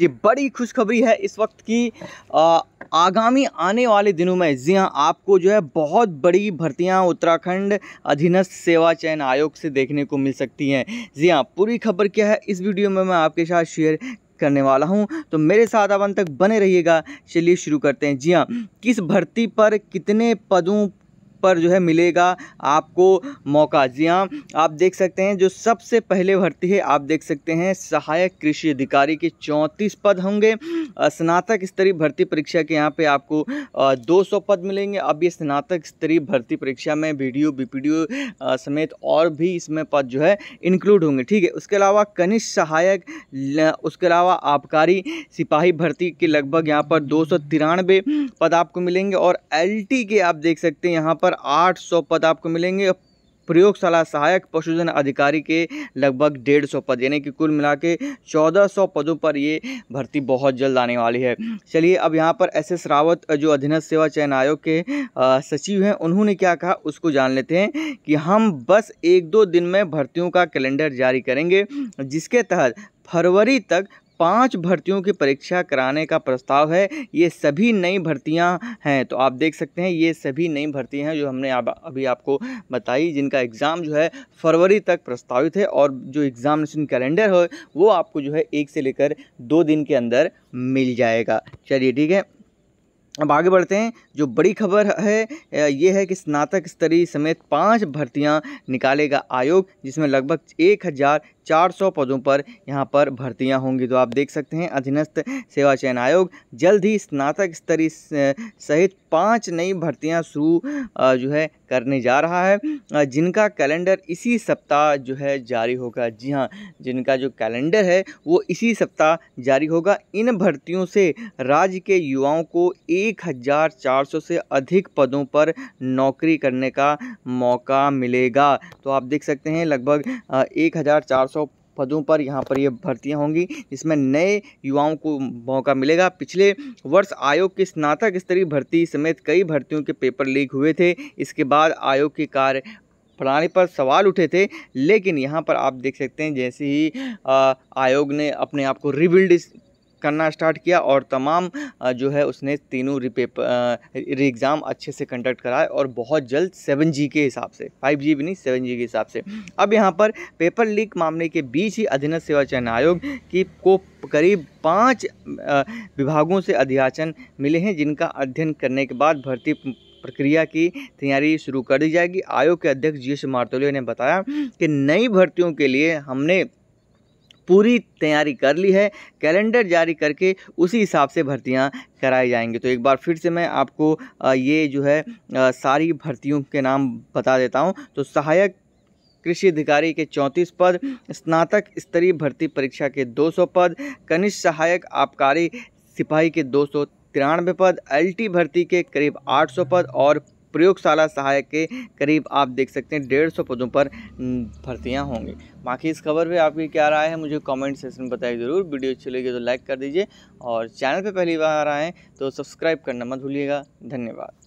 ये बड़ी खुशखबरी है इस वक्त की आ, आगामी आने वाले दिनों में जी हाँ आपको जो है बहुत बड़ी भर्तियां उत्तराखंड अधीनस्थ सेवा चयन आयोग से देखने को मिल सकती हैं जी हाँ पूरी खबर क्या है इस वीडियो में मैं आपके साथ शेयर करने वाला हूं तो मेरे साथ अब अंत तक बने रहिएगा चलिए शुरू करते हैं जी हाँ किस भर्ती पर कितने पदों पर जो है मिलेगा आपको मौका जी हाँ आप देख सकते हैं जो सबसे पहले भर्ती है आप देख सकते हैं सहायक कृषि अधिकारी के चौंतीस पद होंगे स्नातक स्तरीय भर्ती परीक्षा के यहाँ पे आपको दो सौ पद मिलेंगे अब ये स्नातक स्तरीय भर्ती परीक्षा में वीडियो बीपीडीओ समेत और भी इसमें पद जो है इंक्लूड होंगे ठीक है उसके अलावा कनिष्ठ सहायक उसके अलावा आबकारी सिपाही भर्ती के लगभग यहाँ पर दो पद आपको मिलेंगे और एल के आप देख सकते हैं यहाँ पर पर 800 पद आपको मिलेंगे प्रयोगशाला सहायक पशुधन अधिकारी के लगभग डेढ़ सौ पद यानी कि कुल मिला के चौदह सौ पदों पर ये भर्ती बहुत जल्द आने वाली है चलिए अब यहाँ पर एस एस रावत जो अधीनस्थ सेवा चयन आयोग के सचिव हैं उन्होंने क्या कहा उसको जान लेते हैं कि हम बस एक दो दिन में भर्तियों का कैलेंडर जारी करेंगे जिसके तहत फरवरी तक पाँच भर्तियों की परीक्षा कराने का प्रस्ताव है ये सभी नई भर्तियाँ हैं तो आप देख सकते हैं ये सभी नई भर्ती हैं जो हमने आप, अभी आपको बताई जिनका एग्ज़ाम जो है फरवरी तक प्रस्तावित है और जो एग्ज़ामिनेशन कैलेंडर हो वो आपको जो है एक से लेकर दो दिन के अंदर मिल जाएगा चलिए ठीक है अब आगे बढ़ते हैं जो बड़ी खबर है ये है कि स्नातक स्तरीय समेत पांच भर्तियां निकालेगा आयोग जिसमें लगभग एक हज़ार 400 पदों पर यहाँ पर भर्तियाँ होंगी तो आप देख सकते हैं अधीनस्थ सेवा चयन आयोग जल्द ही स्नातक स्तरीय सहित पाँच नई भर्तियाँ शुरू जो है करने जा रहा है जिनका कैलेंडर इसी सप्ताह जो है जारी होगा जी हाँ जिनका जो कैलेंडर है वो इसी सप्ताह जारी होगा इन भर्तियों से राज्य के युवाओं को सौ से अधिक पदों पर नौकरी करने का मौका मिलेगा तो आप देख सकते हैं लगभग 1400 पदों पर यहाँ पर ये भर्तियाँ होंगी इसमें नए युवाओं को मौका मिलेगा पिछले वर्ष आयोग की स्नातक स्तरीय भर्ती समेत कई भर्तियों के पेपर लीक हुए थे इसके बाद आयोग के कार्य प्रणाली पर सवाल उठे थे लेकिन यहाँ पर आप देख सकते हैं जैसे ही आयोग ने अपने आप को रिबिल्ड करना स्टार्ट किया और तमाम जो है उसने तीनों रिपेपर रि एग्ज़ाम अच्छे से कंडक्ट कराए और बहुत जल्द सेवन जी के हिसाब से फाइव जी भी नहीं सेवन जी के हिसाब से अब यहाँ पर पेपर लीक मामले के बीच ही अधीनस्थ सेवा चयन आयोग की को करीब पाँच विभागों से अध्याचन मिले हैं जिनका अध्ययन करने के बाद भर्ती प्रक्रिया की तैयारी शुरू कर दी जाएगी आयोग के अध्यक्ष जी एस मार्तोलियो ने बताया कि नई भर्तियों के लिए हमने पूरी तैयारी कर ली है कैलेंडर जारी करके उसी हिसाब से भर्तियाँ कराई जाएंगी तो एक बार फिर से मैं आपको ये जो है सारी भर्तियों के नाम बता देता हूँ तो सहायक कृषि अधिकारी के 34 पद स्नातक स्तरीय भर्ती परीक्षा के 200 पद कनिष्ठ सहायक आबकारी सिपाही के दो तिरानवे पद एलटी भर्ती के करीब 800 पद और प्रयोगशाला सहायक के करीब आप देख सकते हैं डेढ़ सौ पदों पर भर्तियाँ होंगी बाकी इस खबर पर आपकी क्या राय है मुझे कमेंट सेक्शन में बताइए ज़रूर वीडियो अच्छी लगी तो लाइक कर दीजिए और चैनल पर पहली बार आएँ तो सब्सक्राइब करना मत भूलिएगा धन्यवाद